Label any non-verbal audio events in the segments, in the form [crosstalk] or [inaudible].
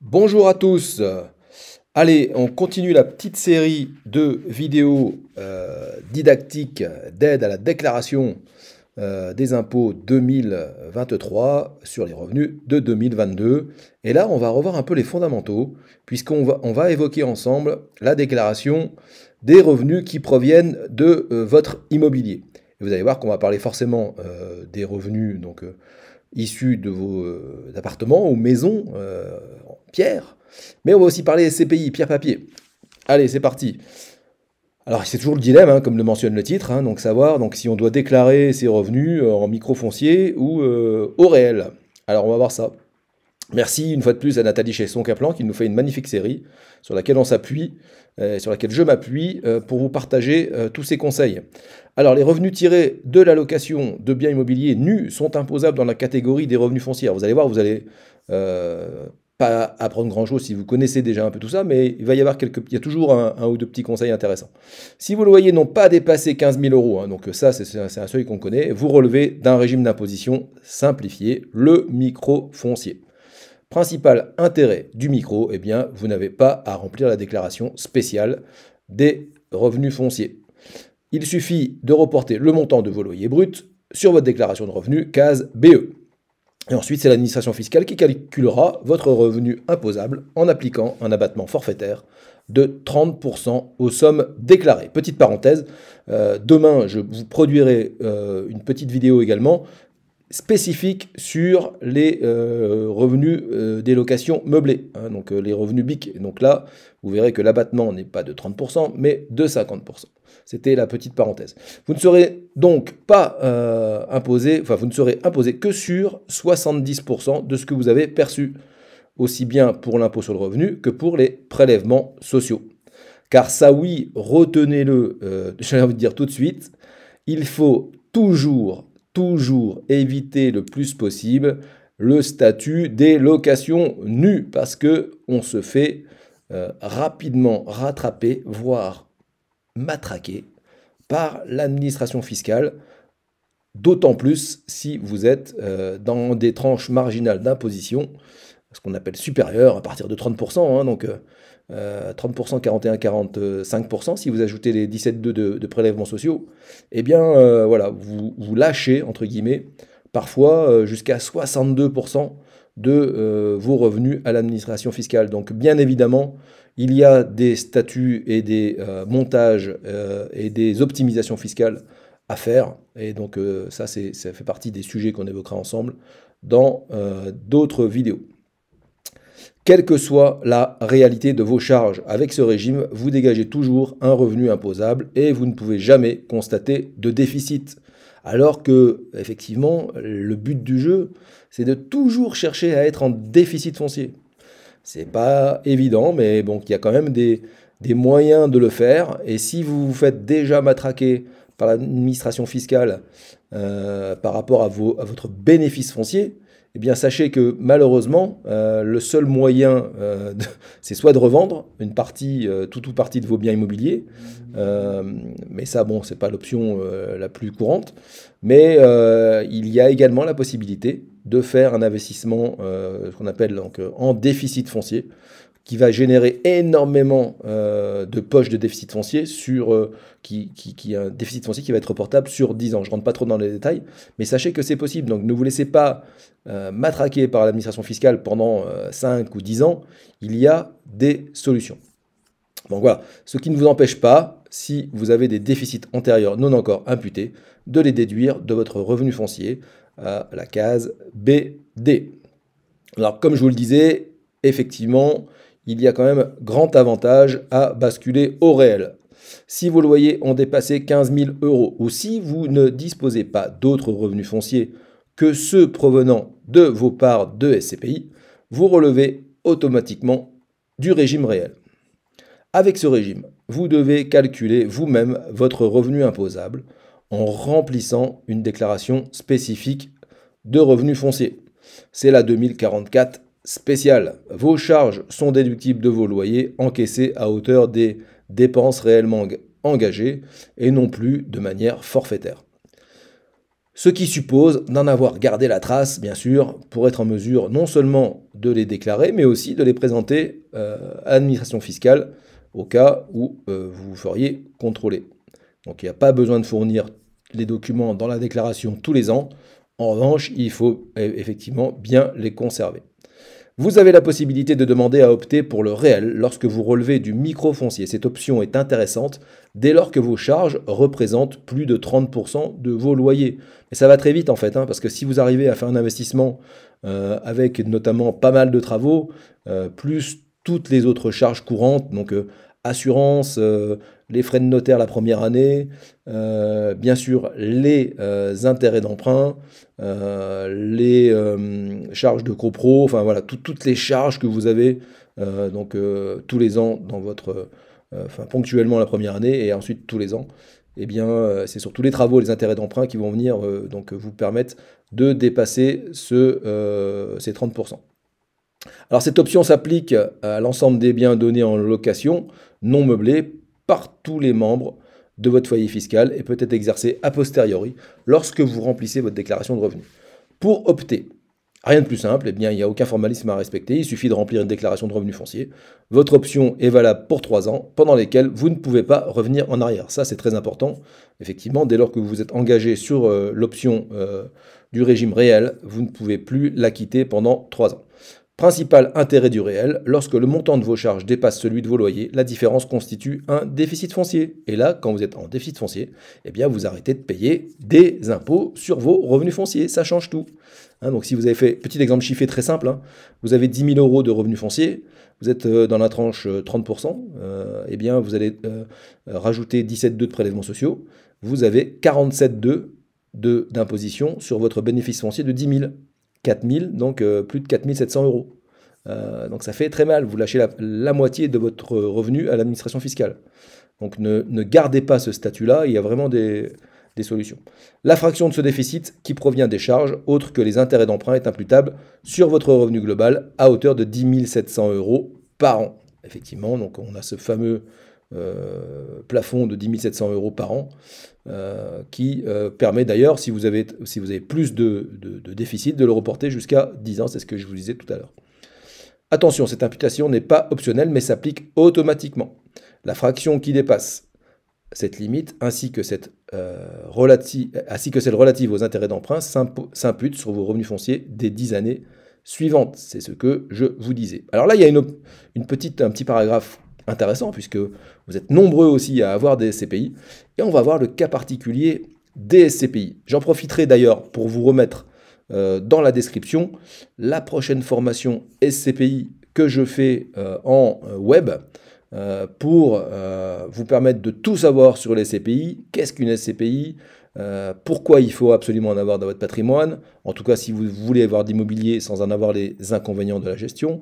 Bonjour à tous. Allez, on continue la petite série de vidéos euh, didactiques d'aide à la déclaration euh, des impôts 2023 sur les revenus de 2022. Et là, on va revoir un peu les fondamentaux, puisqu'on va, on va évoquer ensemble la déclaration des revenus qui proviennent de euh, votre immobilier. vous allez voir qu'on va parler forcément des revenus, donc issus de vos euh, appartements ou maisons euh, en pierre. Mais on va aussi parler CPI, pierre-papier. Allez, c'est parti. Alors c'est toujours le dilemme, hein, comme le mentionne le titre, hein, donc savoir donc, si on doit déclarer ses revenus euh, en micro foncier ou au réel. Alors on va voir ça. Merci une fois de plus à Nathalie Chesson-Caplan qui nous fait une magnifique série sur laquelle on s'appuie, euh, sur laquelle je m'appuie euh, pour vous partager euh, tous ces conseils. Alors les revenus tirés de la location de biens immobiliers nus sont imposables dans la catégorie des revenus fonciers. vous allez voir, vous allez pas apprendre grand-chose si vous connaissez déjà un peu tout ça, mais il va y avoir quelques, il y a toujours un, ou deux petits conseils intéressants. Si vos loyers n'ont pas dépassé 15 000 euros, hein, donc ça c'est un, un seuil qu'on connaît, vous relevez d'un régime d'imposition simplifié, le micro-foncier. Principal intérêt du micro, eh bien, vous n'avez pas à remplir la déclaration spéciale des revenus fonciers. Il suffit de reporter le montant de vos loyers bruts sur votre déclaration de revenus, case BE. Et ensuite, c'est l'administration fiscale qui calculera votre revenu imposable en appliquant un abattement forfaitaire de 30% aux sommes déclarées. Petite parenthèse, euh, demain, je vous produirai euh, une petite vidéo également spécifique sur les euh, revenus euh, des locations meublées, hein. donc euh, les revenus BIC. Donc là, vous verrez que l'abattement n'est pas de 30%, mais de 50%. C'était la petite parenthèse. Vous ne serez donc pas imposé, enfin vous ne serez imposé que sur 70% de ce que vous avez perçu, aussi bien pour l'impôt sur le revenu que pour les prélèvements sociaux. Car ça oui, retenez-le, [laughs] envie vous dire tout de suite, il faut toujours toujours éviter le plus possible le statut des locations nues parce que on se fait euh, rapidement rattraper, voire matraquer par l'administration fiscale, d'autant plus si vous êtes euh, dans des tranches marginales d'imposition ce qu'on appelle supérieur à partir de 30%. Hein, donc 30%, 41, 45%. Si vous ajoutez les 17,2 de, prélèvements sociaux, eh bien euh, voilà, vous, lâchez entre guillemets parfois euh, jusqu'à 62% de euh, vos revenus à l'administration fiscale. Donc bien évidemment, il y a des statuts et des montages et des optimisations fiscales à faire. Et donc ça, ça fait partie des sujets qu'on évoquera ensemble dans d'autres vidéos. Quelle que soit la réalité de vos charges, avec ce régime, vous dégagez toujours un revenu imposable et vous ne pouvez jamais constater de déficit. Alors que, effectivement, le but du jeu, c'est de toujours chercher à être en déficit foncier. C'est pas évident, mais bon, il y a quand même des, moyens de le faire. Et si vous vous faites déjà matraquer par l'administration fiscale euh, par rapport à votre bénéfice foncier, eh bien sachez que malheureusement, euh, le seul moyen, euh, [laughs] c'est soit de revendre une partie, euh, tout toute ou partie de vos biens immobiliers, mais ça, bon, n'est pas l'option la plus courante, mais il y a également la possibilité de faire un investissement, qu'on appelle donc, en déficit foncier qui va générer énormément euh, de poches de déficit foncier sur euh, qui, qui, un déficit foncier qui va être reportable sur 10 ans. Je ne rentre pas trop dans les détails, mais sachez que c'est possible. Donc ne vous laissez pas euh, matraquer par l'administration fiscale pendant 5 ou 10 ans. Il y a des solutions. Donc voilà, ce qui ne vous empêche pas, si vous avez des déficits antérieurs non encore imputés, de les déduire de votre revenu foncier à la case BD. Alors comme je vous le disais, effectivement, il y a quand même grand avantage à basculer au réel. Si vos loyers ont dépassé 15 000 euros ou si vous ne disposez pas d'autres revenus fonciers que ceux provenant de vos parts de SCPI, vous relevez automatiquement du régime réel. Avec ce régime, vous devez calculer vous-même votre revenu imposable en remplissant une déclaration spécifique de revenus fonciers. C'est la 2044 spécial. Vos charges sont déductibles de vos loyers encaissés à hauteur des dépenses réellement engagées et non plus de manière forfaitaire. Ce qui suppose d'en avoir gardé la trace, bien sûr, pour être en mesure non seulement de les déclarer, mais aussi de les présenter euh, à l'administration fiscale au cas où euh, vous vous feriez contrôler. Donc il n'y a pas besoin de fournir les documents dans la déclaration tous les ans. En revanche, il faut e-, effectivement bien les conserver. Vous avez la possibilité de demander à opter pour le réel lorsque vous relevez du microfoncier. Cette option est intéressante dès lors que vos charges représentent plus de 30% de vos loyers. Et ça va très vite en fait, hein, parce que si vous arrivez à faire un investissement euh, avec notamment pas mal de travaux, euh, plus toutes les autres charges courantes, donc euh, assurance, euh, les frais de notaire la première année, euh, bien sûr les euh, intérêts d'emprunt, les charges de copro, enfin voilà, toutes les charges que vous avez donc tous les ans dans votre, enfin ponctuellement la première année et ensuite tous les ans. et eh bien, c'est surtout les travaux et les intérêts d'emprunt qui vont venir donc vous permettre de dépasser ce, ces 30%. Alors cette option s'applique à l'ensemble des biens donnés en location, non meublé par tous les membres de votre foyer fiscal et peut être exercé a posteriori lorsque vous remplissez votre déclaration de revenus. Pour opter, rien de plus simple, eh bien, il n'y a aucun formalisme à respecter, il suffit de remplir une déclaration de revenus foncier. Votre option est valable pour 3 ans, pendant lesquels vous ne pouvez pas revenir en arrière. Ça, c'est très important. Effectivement, dès lors que vous vous êtes engagé sur euh, l'option euh, du régime réel, vous ne pouvez plus la quitter pendant 3 ans. Principal intérêt du réel, lorsque le montant de vos charges dépasse celui de vos loyers, la différence constitue un déficit foncier. Et là, quand vous êtes en déficit foncier, eh bien vous arrêtez de payer des impôts sur vos revenus fonciers. Ça change tout. Hein, donc si vous avez fait, petit exemple chiffré très simple, hein, vous avez 10 000 euros de revenus fonciers, vous êtes euh, dans la tranche 30%, euh, euh, eh bien vous allez rajouter 17,2 de prélèvements sociaux, vous avez 47,2 d'imposition sur votre bénéfice foncier de 10 000. 4000, donc euh, plus de 4700 euros. Euh, donc ça fait très mal, vous lâchez la, moitié de votre revenu à l'administration fiscale. Donc ne, gardez pas ce statut-là, il y a vraiment des, solutions. La fraction de ce déficit qui provient des charges, autres que les intérêts d'emprunt, est imputable sur votre revenu global à hauteur de 10 700 euros par an. Effectivement, donc on a ce fameux euh, plafond de 10 700 euros par an euh, qui euh, permet d'ailleurs, si, vous avez, si vous avez plus de, déficit, de le reporter jusqu'à 10 ans, c'est ce que je vous disais tout à l'heure. Attention, cette imputation n'est pas optionnelle, mais s'applique automatiquement. La fraction qui dépasse cette limite, ainsi que, cette, euh, relative, ainsi que celle relative aux intérêts d'emprunt, s'impute sur vos revenus fonciers des 10 années suivantes. C'est ce que je vous disais. Alors là, il y a une petite, un petit paragraphe intéressant puisque vous êtes nombreux aussi à avoir des SCPI. Et on va voir le cas particulier des SCPI. J'en profiterai d'ailleurs pour vous remettre euh, dans la description la prochaine formation SCPI que je fais euh, en euh, web pour vous permettre de tout savoir sur les SCPI, qu'est-ce qu'une SCPI, euh, pourquoi il faut absolument en avoir dans votre patrimoine, en tout cas si vous voulez avoir d'immobilier sans en avoir les inconvénients de la gestion.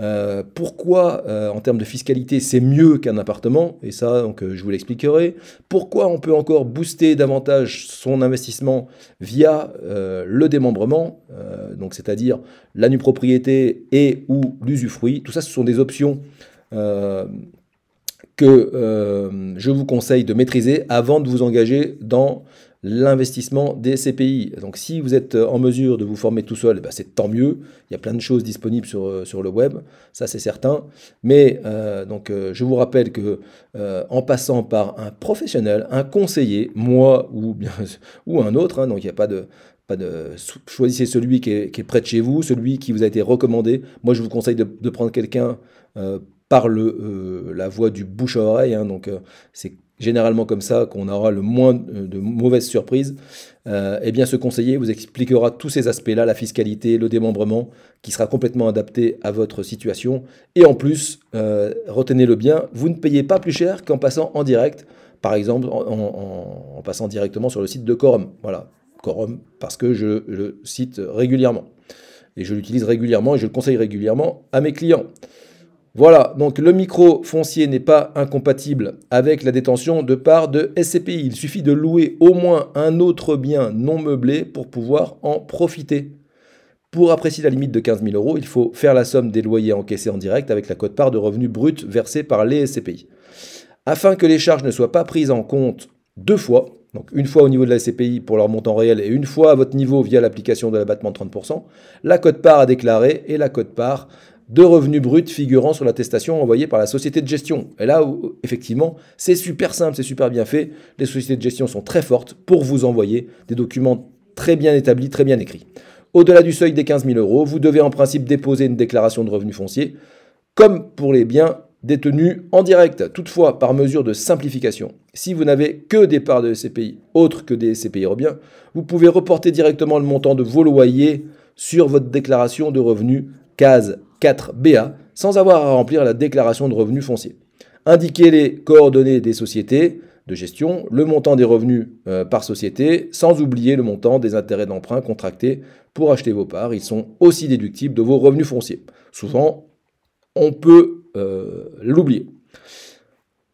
Euh, pourquoi euh, en termes de fiscalité c'est mieux qu'un appartement, et ça donc, je vous l'expliquerai. Pourquoi on peut encore booster davantage son investissement via le démembrement, donc c'est-à-dire la nue propriété et ou l'usufruit. Tout ça ce sont des options que euh, je vous conseille de maîtriser avant de vous engager dans l'investissement des CPI. Donc si vous êtes euh, en mesure de vous former tout seul, eh ben, c'est tant mieux. Il y a plein de choses disponibles sur, euh, sur le web, ça c'est certain. Mais donc, je vous rappelle que en passant par un professionnel, un conseiller, moi ou, [laughs] ou un autre, hein, donc il n'y a pas de, pas de... Choisissez celui qui est, qui près de chez vous, celui qui vous a été recommandé. Moi je vous conseille de, de prendre quelqu'un par le, euh, la voix du bouche à oreille. Hein, donc euh, c'est généralement comme ça qu'on aura le moins euh, de mauvaises surprises, et eh bien ce conseiller vous expliquera tous ces aspects-là, la fiscalité, le démembrement, qui sera complètement adapté à votre situation. Et en plus, retenez-le bien, vous ne payez pas plus cher qu'en passant en direct, par exemple en, en, passant directement sur le site de Corum. Voilà, Corum, parce que je le cite régulièrement. Et je l'utilise régulièrement et je le conseille régulièrement à mes clients. Voilà, donc le micro foncier n'est pas incompatible avec la détention de part de SCPI. Il suffit de louer au moins un autre bien non meublé pour pouvoir en profiter. Pour apprécier la limite de 15 000 euros, il faut faire la somme des loyers encaissés en direct avec la cote part de revenus bruts versés par les SCPI. Afin que les charges ne soient pas prises en compte deux fois, donc une fois au niveau de la SCPI pour leur montant réel et une fois à votre niveau via l'application de l'abattement de 30%, la cote-part à déclarer et la cote-part de revenus bruts figurant sur l'attestation envoyée par la société de gestion. Et là, effectivement, c'est super simple, c'est super bien fait. Les sociétés de gestion sont très fortes pour vous envoyer des documents très bien établis, très bien écrits. Au-delà du seuil des 15 000 euros, vous devez en principe déposer une déclaration de revenus fonciers, comme pour les biens détenus en direct. Toutefois, par mesure de simplification, si vous n'avez que des parts de SCPI autres que des CPI européens, vous pouvez reporter directement le montant de vos loyers sur votre déclaration de revenus case 4BA sans avoir à remplir la déclaration de revenus fonciers. Indiquez les coordonnées des sociétés de gestion, le montant des revenus euh, par société, sans oublier le montant des intérêts d'emprunt contractés pour acheter vos parts. Ils sont aussi déductibles de vos revenus fonciers. Souvent, on peut euh, l'oublier.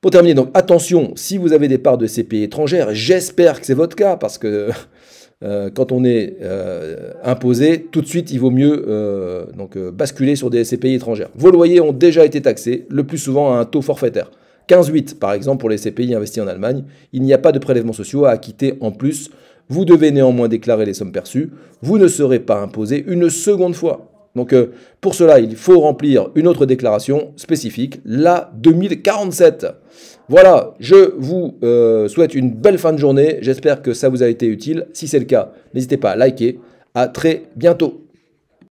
Pour terminer, donc attention, si vous avez des parts de CPI e étrangères, j'espère que c'est votre cas, parce que euh, quand on est euh, imposé, tout de suite, il vaut mieux euh, basculer sur des SCPI étrangères. Vos loyers ont déjà été taxés, le plus souvent à un taux forfaitaire. 15-8, par exemple pour les SCPI investis en Allemagne. Il n'y a pas de prélèvements sociaux à acquitter en plus. Vous devez néanmoins déclarer les sommes perçues. Vous ne serez pas imposé une seconde fois. Donc euh, pour cela, il faut remplir une autre déclaration spécifique, la 2047. Voilà, je vous euh, souhaite une belle fin de journée. J'espère que ça vous a été utile. Si c'est le cas, n'hésitez pas à liker. A très bientôt.